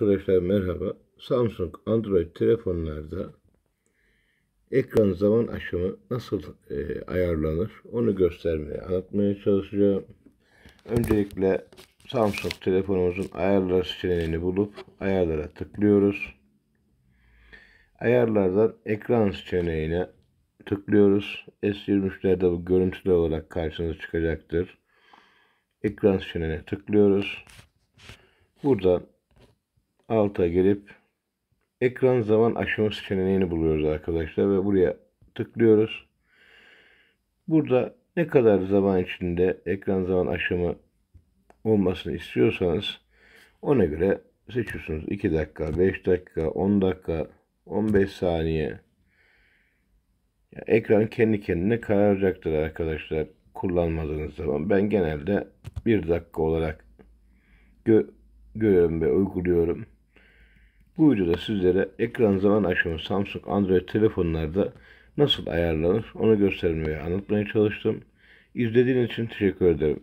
Arkadaşlar merhaba. Samsung Android telefonlarda ekran zaman aşımı nasıl e, ayarlanır onu göstermeye, anlatmaya çalışacağım. Öncelikle Samsung telefonumuzun ayarlar seçeneğini bulup ayarlara tıklıyoruz. Ayarlardan ekran seçeneğine tıklıyoruz. S23'lerde bu görüntülü olarak karşınıza çıkacaktır. Ekran seçeneğine tıklıyoruz. Buradan alta gelip ekran zaman aşımı seçeneğini buluyoruz arkadaşlar ve buraya tıklıyoruz. Burada ne kadar zaman içinde ekran zaman aşımı olmasını istiyorsanız ona göre seçiyorsunuz. 2 dakika, 5 dakika, 10 dakika, 15 saniye. Yani ekran kendi kendine kararacaktır arkadaşlar kullanmadığınız zaman. Ben genelde 1 dakika olarak gö görüyorum ve uyguluyorum. Bu videoda sizlere ekran zaman aşımı Samsung Android telefonlarda nasıl ayarlanır onu göstermeye anlatmaya çalıştım. İzlediğiniz için teşekkür ederim.